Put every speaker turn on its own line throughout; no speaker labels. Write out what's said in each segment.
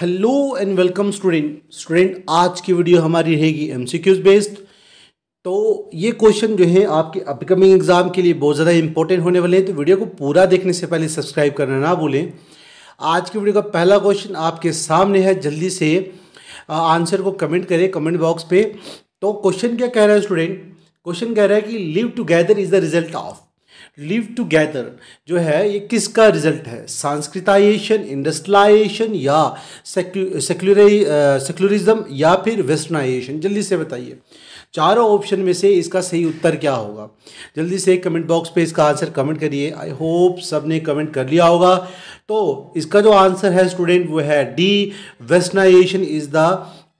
hello and welcome student student आज की video हमारी रहेगी एम बेस्ड तो ये क्वेश्चन जो है आपके अपकमिंग एग्ज़ाम के लिए बहुत ज़्यादा इंपॉर्टेंट होने वाले हैं तो वीडियो को पूरा देखने से पहले सब्सक्राइब करना ना भूलें आज की वीडियो का पहला क्वेश्चन आपके सामने है जल्दी से आंसर को कमेंट करें कमेंट बॉक्स पर तो क्वेश्चन क्या कह रहा है स्टूडेंट क्वेश्चन कह रहा है कि live together is the result of live together जो है ये किसका रिजल्ट है सांस्कृताइजेशन इंडस्ट्रलाइजेशन या सेक्युलरी सेक्युलरिज्म या फिर वेस्टर्नाइजेशन जल्दी से बताइए चारों ऑप्शन में से इसका सही उत्तर क्या होगा जल्दी से कमेंट बॉक्स पे इसका आंसर कमेंट करिए आई होप सब ने कमेंट कर लिया होगा तो इसका जो आंसर है स्टूडेंट वो है D westernisation is the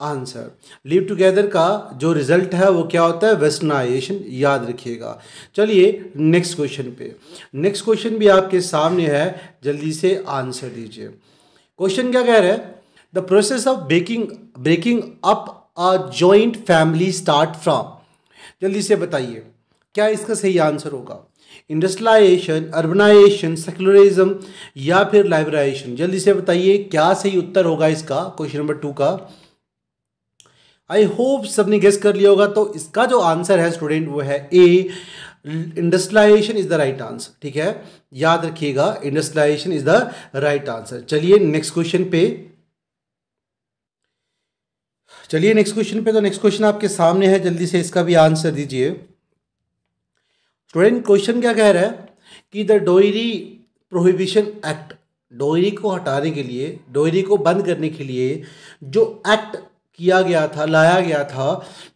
answer live together का जो रिजल्ट है वो क्या होता है वेस्टर्नाइजेशन याद रखिएगा चलिए नेक्स्ट क्वेश्चन पे नेक्स्ट क्वेश्चन भी आपके सामने है जल्दी से आंसर दीजिए क्वेश्चन क्या कह रहा है the process of breaking breaking up a joint family start from जल्दी से बताइए क्या इसका सही आंसर होगा इंडस्ट्रियलाइजेशन अर्बनाइजेशन सेकुलरिज्म या फिर लाइब्राइजेशन जल्दी से बताइए क्या सही उत्तर होगा इसका क्वेश्चन नंबर टू का आई होप सबने गेस कर लिया होगा तो इसका जो आंसर है स्टूडेंट वो है A industrialisation is the right answer ठीक है याद रखिएगा industrialisation is the right answer चलिए नेक्स्ट क्वेश्चन पे चलिए नेक्स्ट क्वेश्चन पे तो नेक्स्ट क्वेश्चन आपके सामने है जल्दी से इसका भी आंसर दीजिए स्टूडेंट क्वेश्चन क्या कह रहा है कि the dowry prohibition act dowry को हटाने के लिए डोयरी को बंद करने के लिए जो एक्ट किया गया था लाया गया था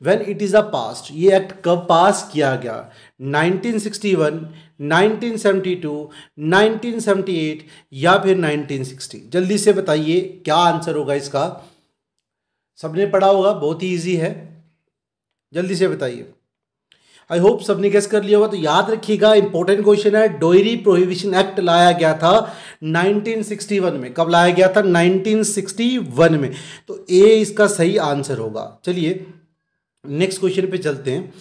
when it is a past ये एक्ट कब पास किया गया 1961, 1972, 1978 या फिर 1960 जल्दी से बताइए क्या आंसर होगा इसका सबने पढ़ा होगा बहुत ही ईजी है जल्दी से बताइए आई होप सबने गेस कर लिया होगा तो याद रखिएगा इंपॉर्टेंट क्वेश्चन है डोयरी प्रोहिबिशन एक्ट लाया गया था 1961 में कब लाया गया था 1961 में तो ए इसका सही आंसर होगा चलिए नेक्स्ट क्वेश्चन पे चलते हैं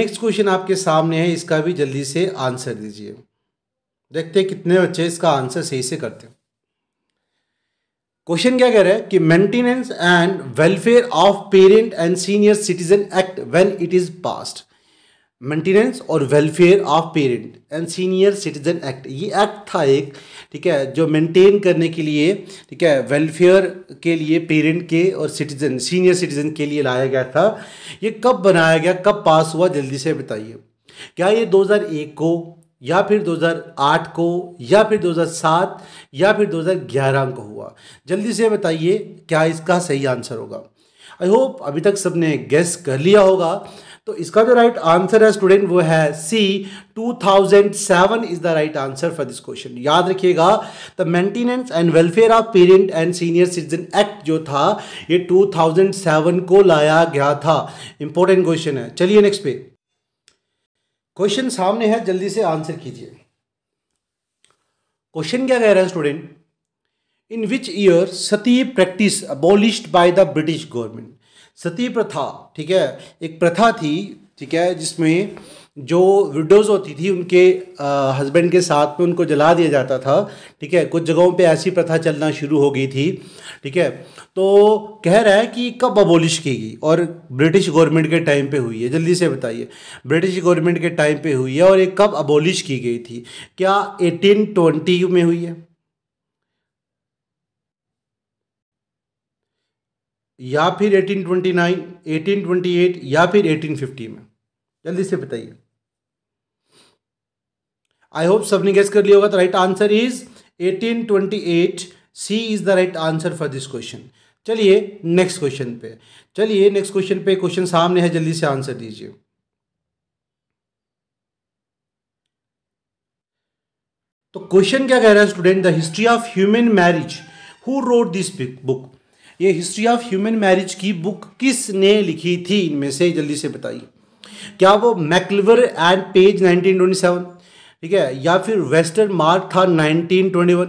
नेक्स्ट क्वेश्चन आपके सामने है इसका भी जल्दी से आंसर दीजिए देखते हैं कितने बच्चे इसका आंसर सही से करते हैं क्वेश्चन क्या कह रहा है कि maintenance and welfare of parent and senior citizen act when it is passed maintenance और welfare of parent and senior citizen act ये एक्ट था एक ठीक है जो मेंटेन करने के लिए ठीक है वेलफेयर के लिए पेरेंट के और सिटीजन सीनियर सिटीजन के लिए लाया गया था ये कब बनाया गया कब पास हुआ जल्दी से बताइए क्या ये 2001 को या फिर 2008 को या फिर 2007 या फिर 2011 को हुआ जल्दी से बताइए क्या इसका सही आंसर होगा आई होप अभी तक सबने गेस कर लिया होगा तो इसका जो राइट आंसर है स्टूडेंट वो है C 2007 is the right answer for this question याद रखिएगा the maintenance and welfare of parent and senior citizen act जो था ये 2007 को लाया गया था इंपॉर्टेंट क्वेश्चन है चलिए नेक्स्ट पे क्वेश्चन सामने है जल्दी से आंसर कीजिए क्वेश्चन क्या कह रहा है student in which year sati practice abolished by the British government sati प्रथा ठीक है एक प्रथा थी ठीक है जिसमें जो विडोज़ होती थी उनके हस्बैंड के साथ में उनको जला दिया जाता था ठीक है कुछ जगहों पे ऐसी प्रथा चलना शुरू हो गई थी ठीक है तो कह रहा है कि कब अबोलिश की गई और ब्रिटिश गवर्नमेंट के टाइम पे हुई है जल्दी से बताइए ब्रिटिश गवर्नमेंट के टाइम पे हुई है और ये कब अबोलिश की गई थी क्या 1820 में हुई है या फिर 1829, 1828 या फिर 1850 में जल्दी से बताइए आई होप सबने गेस कर लिया होगा तो right answer is 1828 C is the right answer for this question चलिए नेक्स्ट क्वेश्चन पे चलिए नेक्स्ट क्वेश्चन पे क्वेश्चन सामने है जल्दी से आंसर दीजिए तो क्वेश्चन क्या कह रहा है student the history of human marriage who wrote this book ये हिस्ट्री ऑफ ह्यूमन मैरिज की बुक किसने लिखी थी इनमें से जल्दी से बताइए क्या वो मैकलिवर एंड पेज 1927 ठीक है या फिर वेस्टर्न मार्क था 1921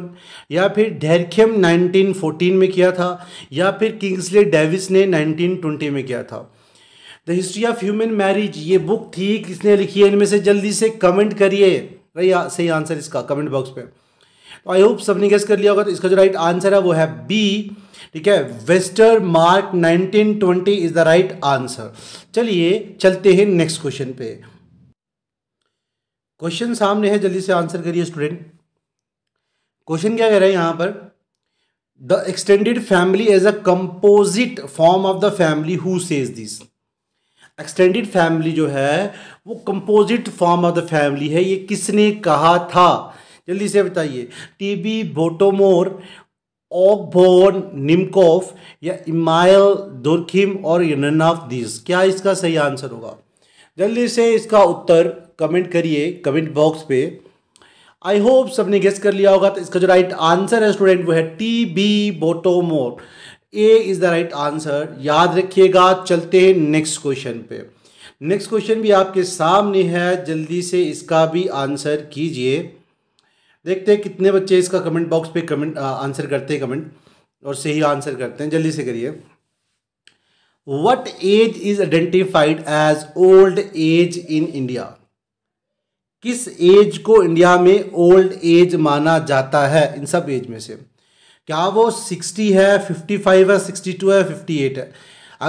या फिर डेरखेम 1914 में किया था या फिर किंग्सले डेविस ने 1920 में किया था the history of human marriage ये बुक थी किसने लिखी है इनमें से जल्दी से कमेंट करिए सही आंसर इसका कमेंट बॉक्स में तो आई होप सबने गेस कर लिया होगा तो इसका जो राइट आंसर है वो है बी ठीक है Westermarck 1920 is the right answer चलिए चलते हैं नेक्स्ट क्वेश्चन पे क्वेश्चन सामने है जल्दी से आंसर करिए स्टूडेंट क्वेश्चन क्या कह रहा है यहां पर the extended family as a composite form of the family who says this extended family जो है वो composite form of the family है ये किसने कहा था जल्दी से बताइए टीबी बोटोमोर ओकभोन निमकोफ या इमायल दुर्खिम और नन दीज क्या इसका सही आंसर होगा जल्दी से इसका उत्तर कमेंट करिए कमेंट बॉक्स पे आई होप सबने गेस कर लिया होगा तो इसका जो राइट आंसर है स्टूडेंट वो है T B Bottomore A is the right answer याद रखिएगा चलते हैं नेक्स्ट क्वेश्चन पे नेक्स्ट क्वेश्चन भी आपके सामने है जल्दी से इसका भी आंसर कीजिए देखते हैं कितने बच्चे इसका कमेंट बॉक्स पे कमेंट आंसर करते हैं कमेंट और सही आंसर करते हैं जल्दी से करिए what age is identified as old age in India किस एज को इंडिया में ओल्ड एज माना जाता है इन सब एज में से क्या वो सिक्सटी है फिफ्टी फाइव है सिक्सटी टू है फिफ्टी एट है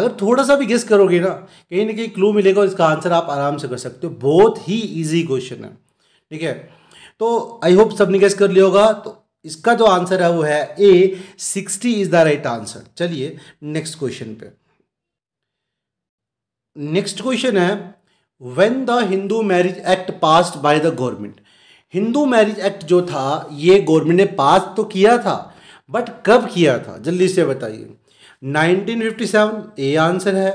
अगर थोड़ा सा भी गेस करोगे ना कहीं ना कहीं क्लू मिलेगा और इसका आंसर आप आराम से कर सकते हो बहुत ही इजी क्वेश्चन है ठीक है तो आई होप सबने गैस कर लिया होगा तो इसका जो आंसर है वो है A sixty is the right answer चलिए नेक्स्ट क्वेश्चन पे नेक्स्ट क्वेश्चन है when the Hindu marriage act passed by the government Hindu marriage act जो था ये गवर्नमेंट ने पास तो किया था बट कब किया था जल्दी से बताइए 1957 ए आंसर है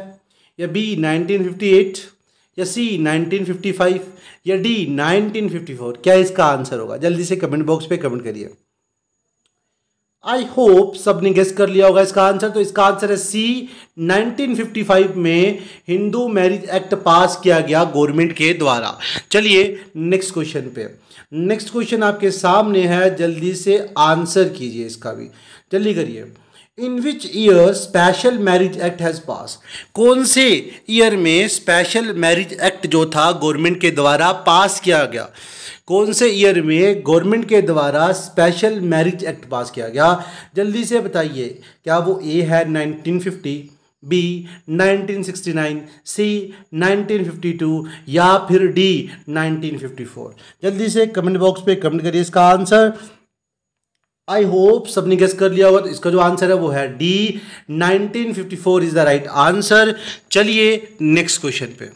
या बी 1958 या सी 1955 या डी 1954 क्या इसका आंसर होगा जल्दी से कमेंट बॉक्स पे कमेंट करिए आई होप सब ने गेस कर लिया होगा इसका आंसर तो इसका आंसर है सी 1955 में हिंदू मैरिज एक्ट पास किया गया गवर्नमेंट के द्वारा चलिए नेक्स्ट क्वेश्चन पे नेक्स्ट क्वेश्चन आपके सामने है जल्दी से आंसर कीजिए इसका भी जल्दी करिए in which year special marriage act has pass कौन से ईयर में स्पेशल मैरिज एक्ट जो था गवर्नमेंट के द्वारा पास किया गया कौन से ईयर में गवर्नमेंट के द्वारा स्पेशल मैरिज एक्ट पास किया गया जल्दी से बताइए क्या वो ए है 1950 बी 1969 सी 1952 या फिर डी 1954 जल्दी से कमेंट बॉक्स पे कमेंट करिए इसका आंसर आई होप सबने गेस कर लिया होगा तो इसका जो आंसर है वो है D 1954 is the right answer चलिए नेक्स्ट क्वेश्चन पे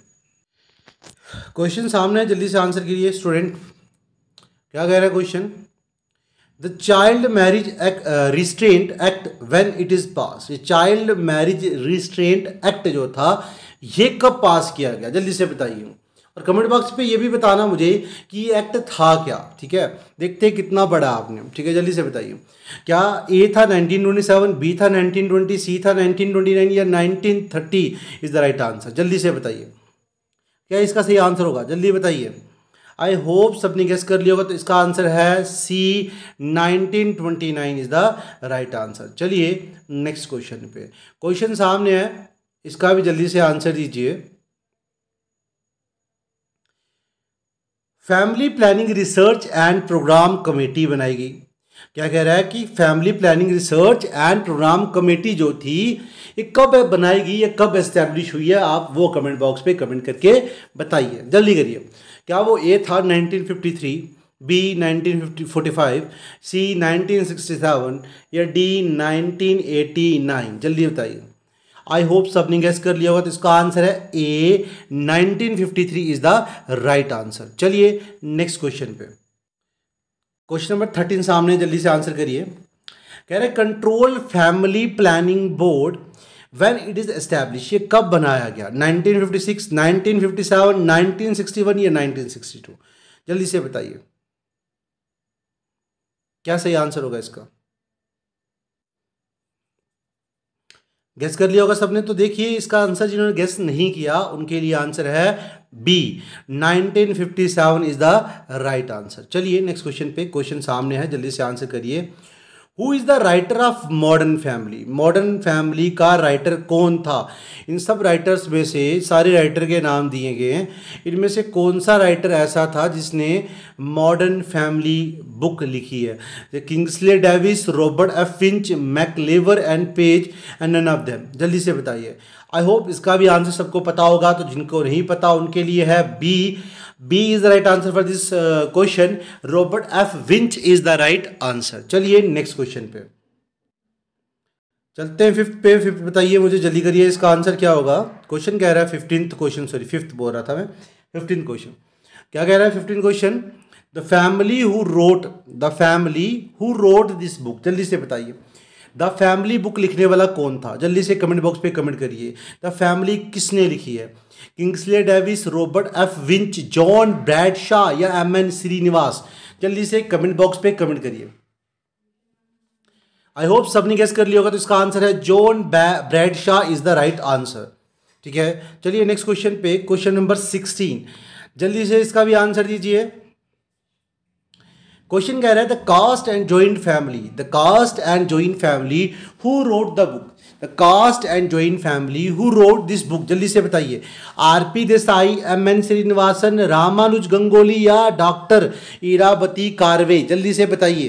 क्वेश्चन सामने है जल्दी से आंसर कीजिए स्टूडेंट क्या कह रहा है question the child marriage act restraint act when it is pass ये चाइल्ड मैरिज रिस्ट्रेंट एक्ट जो था ये कब पास किया गया जल्दी से बताइए और कमेंट बॉक्स पे ये भी बताना मुझे कि ये एक्ट था क्या ठीक है देखते कितना बड़ा आपने ठीक है जल्दी से बताइए क्या ए था 1927 बी था 1920 सी था 1929 या 1930 इज़ द राइट आंसर जल्दी से बताइए क्या इसका सही आंसर होगा जल्दी बताइए आई होप सबने गेस कर लिया होगा तो इसका आंसर है C 1929 is the right answer चलिए नेक्स्ट क्वेश्चन पे क्वेश्चन सामने है इसका भी जल्दी से आंसर दीजिए family planning research and programme committee बनाई गई क्या कह रहा है कि family planning research and programme committee जो थी ये कब बनाई गई या कब एस्टेब्लिश हुई है आप वो कमेंट बॉक्स पे कमेंट करके बताइए जल्दी करिए क्या वो ए था 1953 बी 1945 सी 1967 या डी 1989 जल्दी बताइए आई होप सब ने गैस कर लिया होगा तो इसका आंसर है A 1953 is the right answer चलिए नेक्स्ट क्वेश्चन पे क्वेश्चन नंबर थर्टीन सामने जल्दी से आंसर करिए कह रहे control family planning board when it is establish ये कब बनाया गया 1956, 1957, 1961 या 1962 जल्दी से बताइए क्या सही आंसर होगा इसका गैस कर लिया होगा सबने तो देखिए इसका आंसर जिन्होंने गैस नहीं किया उनके लिए आंसर है B 1957 is the right answer चलिए नेक्स्ट क्वेश्चन पे क्वेश्चन सामने है जल्दी से आंसर करिए who is the writer of modern family modern family का राइटर कौन था इन सब राइटर्स में से सारे राइटर के नाम दिए गए हैं इनमें से कौन सा राइटर ऐसा था जिसने मॉडर्न फैमिली बुक लिखी है Kingsley Davis Robert F Finch MacIver and Page and none of them जल्दी से बताइए आई होप इसका भी आंसर सबको पता होगा तो जिनको नहीं पता उनके लिए है B B is the right answer for this question Robert F Winch is the right answer चलिए नेक्स्ट क्वेश्चन पे चलते हैं फिफ्थ पे फिफ्थ बताइए मुझे जल्दी करिए इसका आंसर क्या होगा क्वेश्चन कह रहा है फिफ्टीन क्वेश्चन सॉरी फिफ्थ बोल रहा था मैं फिफ्टीन क्वेश्चन क्या कह रहा है fifteen question the family who wrote the family who wrote this book जल्दी से बताइए द फैमिली बुक लिखने वाला कौन था जल्दी से कमेंट बॉक्स पे कमेंट करिए द फैमिली किसने लिखी है Kingsley Davis Robert F Winch John Bradshaw या एम एन श्रीनिवास जल्दी से कमेंट बॉक्स पे कमेंट करिए आई होप सबने गेस कर लिया होगा तो इसका आंसर है John Bradshaw is the right answer ठीक है चलिए नेक्स्ट क्वेश्चन पे क्वेश्चन नंबर सिक्सटीन जल्दी से इसका भी आंसर दीजिए क्वेश्चन कह रहा है the caste and joint family the caste and joint family who wrote the book the caste and join family who wrote this book जल्दी से बताइए R P Desai M N Srinivasan Ramanuj Gangoli या डॉक्टर ईरावती कारवे जल्दी से बताइए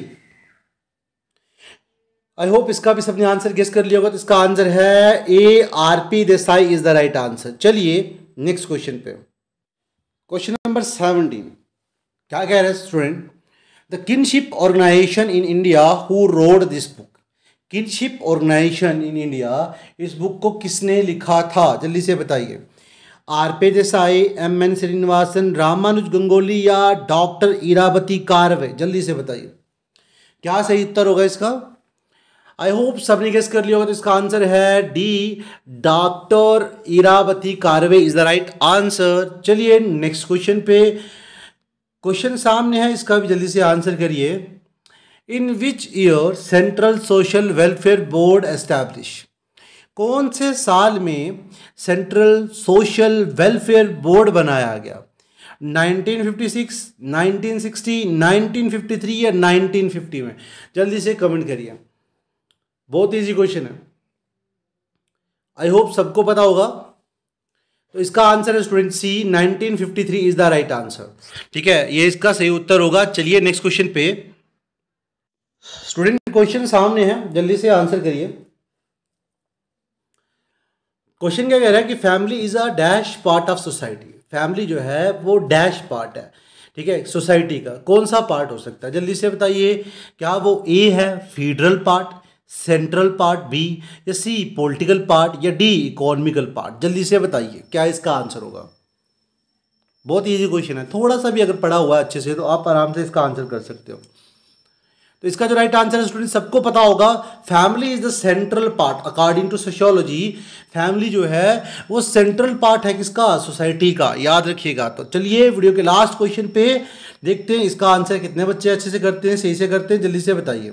आई होप इसका भी सबने आंसर गेस कर लिया होगा तो इसका आंसर है A R P Desai is the right answer चलिए नेक्स्ट क्वेश्चन पे क्वेश्चन नंबर सेवनटीन क्या कह रहे हैं student the kinship organisation in India who wrote this book kinship organisation in India इस बुक को किसने लिखा था जल्दी से बताइए R P Desai M N Srinivasan Ramanuj Gangoli या डॉक्टर ईरावती कारवे जल्दी से बताइए क्या सही उत्तर होगा इसका आई होप सबने गेस कर लिया होगा तो इसका आंसर है D doctor Iravati Karve is the right answer चलिए नेक्स्ट क्वेश्चन पे क्वेश्चन सामने है इसका भी जल्दी से आंसर करिए in which year central social welfare board establish कौन से साल में सेंट्रल सोशल वेलफेयर बोर्ड बनाया गया 1956, 1960, 1953 या 1950 में जल्दी से कमेंट करिए बहुत इजी क्वेश्चन है आई होप सबको पता होगा तो इसका आंसर है student C 1953 is the right answer ठीक है ये इसका सही उत्तर होगा चलिए नेक्स्ट क्वेश्चन पे स्टूडेंट क्वेश्चन सामने है जल्दी से आंसर करिए क्वेश्चन क्या कह रहा है कि family is a dash part of society family जो है वो डैश पार्ट है ठीक है सोसाइटी का कौन सा पार्ट हो सकता है जल्दी से बताइए क्या वो ए है federal part central part B या सी पॉलिटिकल पार्ट या डी इकोनॉमिकल पार्ट जल्दी से बताइए क्या इसका आंसर होगा बहुत इजी क्वेश्चन है थोड़ा सा भी अगर पढ़ा हुआ है अच्छे से तो आप आराम से इसका आंसर कर सकते हो तो इसका जो राइट आंसर है स्टूडेंट सबको पता होगा family is the central part according to sociology family जो है वो सेंट्रल पार्ट है किसका सोसाइटी का याद रखिएगा तो चलिए वीडियो के लास्ट क्वेश्चन पे देखते हैं इसका आंसर कितने बच्चे अच्छे से करते हैं सही से करते हैं जल्दी से बताइए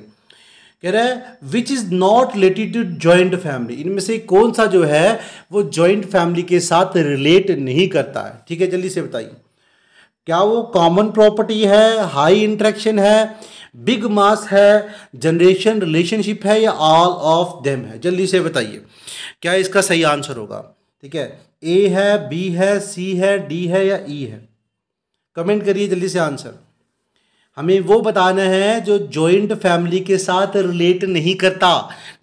कह रहे हैं which is not related to joint family इनमें से कौन सा जो है वो ज्वाइंट फैमिली के साथ रिलेट नहीं करता है ठीक है जल्दी से बताइए क्या वो कॉमन प्रॉपर्टी है हाई इंट्रैक्शन है बिग मास है जनरेशन रिलेशनशिप है या ऑल ऑफ देम है जल्दी से बताइए क्या इसका सही आंसर होगा ठीक है ए है बी है सी है डी है या ई e है कमेंट करिए जल्दी से आंसर हमें वो बताना है जो जॉइंट फैमिली के साथ रिलेट नहीं करता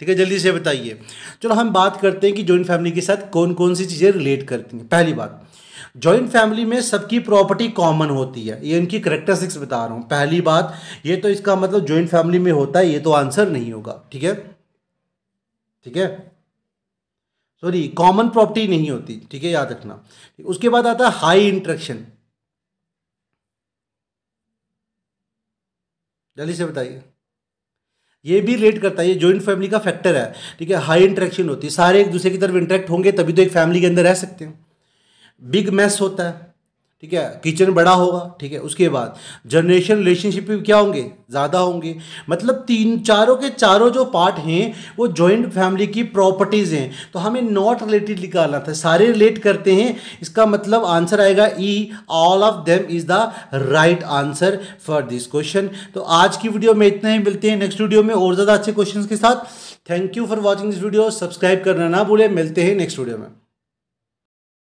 ठीक है जल्दी से बताइए चलो हम बात करते हैं कि जॉइंट फैमिली के साथ कौन कौन सी चीज़ें रिलेट करती हैं पहली बात ज्वाइंट फैमिली में सबकी प्रॉपर्टी कॉमन होती है ये इनकी करेक्टरिस्टिक्स बता रहा हूँ पहली बात ये तो इसका मतलब ज्वाइंट फैमिली में होता है ये तो आंसर नहीं होगा ठीक है ठीक है सॉरी कॉमन प्रॉपर्टी नहीं होती ठीक है याद रखना उसके बाद आता है हाई इंट्रेक्शन जल्दी से बताइए ये भी रेट करता है ये ज्वाइंट फैमिली का फैक्टर है ठीक है हाई इंट्रैक्शन होती है सारे एक दूसरे की तरफ इंट्रैक्ट होंगे तभी तो एक फैमिली के अंदर रह सकते हैं बिग मैस होता है ठीक है किचन बड़ा होगा ठीक है उसके बाद जनरेशन रिलेशनशिप भी क्या होंगे ज़्यादा होंगे मतलब तीन चारों के चारों जो पार्ट हैं वो जॉइंट फैमिली की प्रॉपर्टीज़ हैं तो हमें नॉट रिलेटेड निकालना था सारे रिलेट करते हैं इसका मतलब आंसर आएगा E all of them is the right answer for this question तो आज की वीडियो में इतना ही मिलते हैं नेक्स्ट वीडियो में और ज़्यादा अच्छे क्वेश्चन के साथ thank you for watching this video subscribe करना ना भूलें मिलते हैं नेक्स्ट वीडियो में